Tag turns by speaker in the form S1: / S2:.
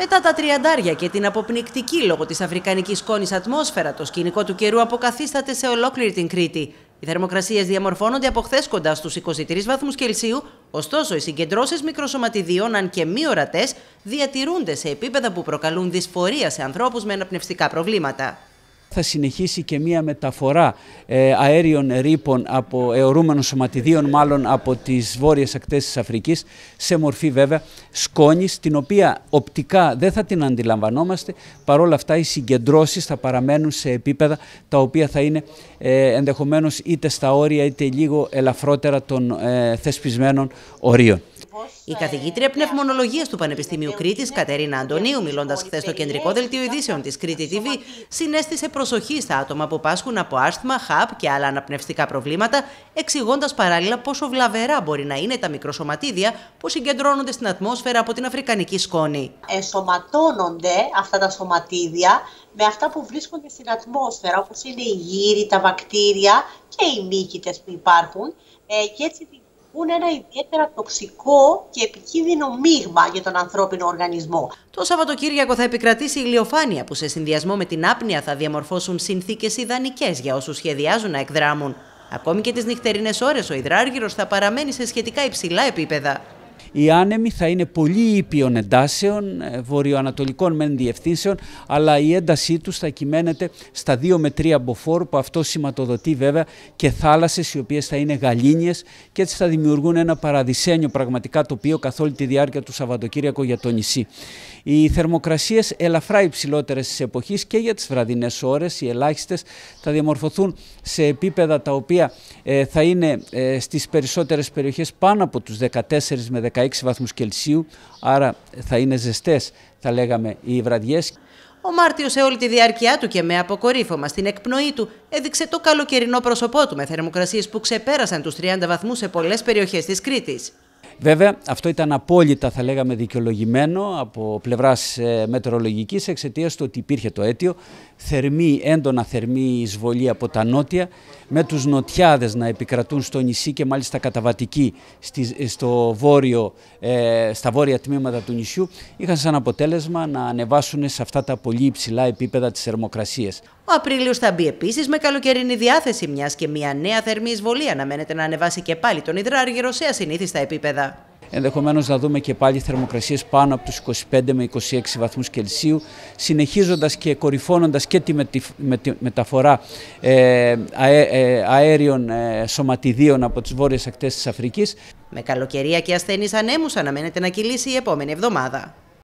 S1: Μετά τα τριαντάρια και την αποπνικτική λόγω της αφρικανικής σκόνης ατμόσφαιρα, το σκηνικό του καιρού αποκαθίσταται σε ολόκληρη την Κρήτη. Οι θερμοκρασίες διαμορφώνονται από χθες κοντά στους 23 βαθμούς Κελσίου, ωστόσο οι συγκεντρώσεις μικροσωματιδίων, αν και μη ορατές, διατηρούνται σε επίπεδα που προκαλούν δυσφορία σε ανθρώπους με αναπνευστικά προβλήματα.
S2: Θα συνεχίσει και μία μεταφορά ε, αέριων ρήπων από αιωρούμενων σωματιδίων, μάλλον από τις βόρειες ακτές της Αφρικής, σε μορφή βέβαια σκόνης, την οποία οπτικά δεν θα την αντιλαμβανόμαστε, παρόλα αυτά οι συγκεντρώσεις θα παραμένουν σε επίπεδα τα οποία θα είναι ε, ενδεχομένως είτε στα όρια είτε λίγο ελαφρότερα των ε, θεσπισμένων ορίων.
S1: Η καθηγήτρια πνευμονολογίας του Πανεπιστημίου Κρήτης, Κατερίνα Αντωνίου, μιλώντας χθες στο κεντρικό δελτίο ειδήσεων της Κρήτη TV, συνέστησε προσοχή στα άτομα που πάσχουν από άσθμα, χαπ και άλλα αναπνευστικά προβλήματα, εξηγώντας παράλληλα πόσο βλαβερά μπορεί να είναι τα μικροσωματίδια που συγκεντρώνονται στην ατμόσφαιρα από την αφρικανική σκόνη. Εσωματώνονται αυτά τα σωματίδια με αυτά που βρίσκονται στην ατμόσφαιρα, όπως είναι οι γύρι, τα βακτήρια και οι μύκητες που υπάρχουν. Ε, και έτσι είναι ένα ιδιαίτερα τοξικό και επικίνδυνο μείγμα για τον ανθρώπινο οργανισμό. Το Σαββατοκύριακο θα επικρατήσει η ηλιοφάνεια που σε συνδυασμό με την άπνοια θα διαμορφώσουν συνθήκες ιδανικές για όσους σχεδιάζουν να εκδράμουν. Ακόμη και τις νυχτερινές ώρες ο υδράργυρος θα παραμένει σε σχετικά υψηλά επίπεδα.
S2: Οι άνεμοι θα είναι πολύ ήπιων εντάσεων, ε, βορειοανατολικών μεν διευθύνσεων, αλλά η έντασή τους θα κυμαίνεται στα 2 με 3 μποφόρ, που αυτό σηματοδοτεί βέβαια και θάλασσες οι οποίες θα είναι γαλήνιες και έτσι θα δημιουργούν ένα παραδεισένιο πραγματικά τοπίο καθ' όλη τη διάρκεια του Σαββατοκύριακου για το νησί. Οι θερμοκρασίες ελαφρά υψηλότερες της εποχής και για τις βραδινές ώρες, οι ελάχιστες, θα διαμορφωθούν σε επίπεδα τα οποία ε, θα είναι ε, στις περισσότερες περιοχές πάνω από τους 14 με 16 βαθμούς Κελσίου, άρα θα είναι ζεστές, θα λέγαμε, οι βραδιές.
S1: Ο Μάρτιος σε όλη τη διάρκεια του και με αποκορύφωμα στην εκπνοή του έδειξε το καλοκαιρινό πρόσωπό του με θερμοκρασίες που ξεπέρασαν τους 30 βαθμούς σε πολλές περιοχές της Κρήτης.
S2: Βέβαια, αυτό ήταν απόλυτα, θα λέγαμε, δικαιολογημένο από πλευράς ε, μετεωρολογικής εξαιτίας του ότι υπήρχε το αίτιο. Θερμή, έντονα θερμή εισβολή από τα νότια, με τους νοτιάδες να επικρατούν στο νησί και μάλιστα καταβατική στο βόρειο, ε, στα βόρεια τμήματα του νησιού, είχαν σαν αποτέλεσμα να ανεβάσουν σε αυτά τα πολύ υψηλά επίπεδα της θερμοκρασίας.
S1: Ο Απρίλιος θα μπει επίσης με καλοκαιρινή διάθεση, μιας και μια νέα θερμή εισβολή αναμένεται να ανεβάσει και πάλι τον υδράργυρο σε ασυνήθιστα επίπεδα
S2: ενδεχομένως να δούμε και πάλι θερμοκρασίες πάνω από τους 25 με 26 βαθμούς Κελσίου, συνεχίζοντας και κορυφώνοντας και τη μεταφορά ε, ε, αέριων ε, σωματιδίων από τις βόρειες ακτές της
S1: Αφρικής. Με καλοκαιρία και ασθενείς ανέμους αναμένεται να κυλήσει η επόμενη εβδομάδα.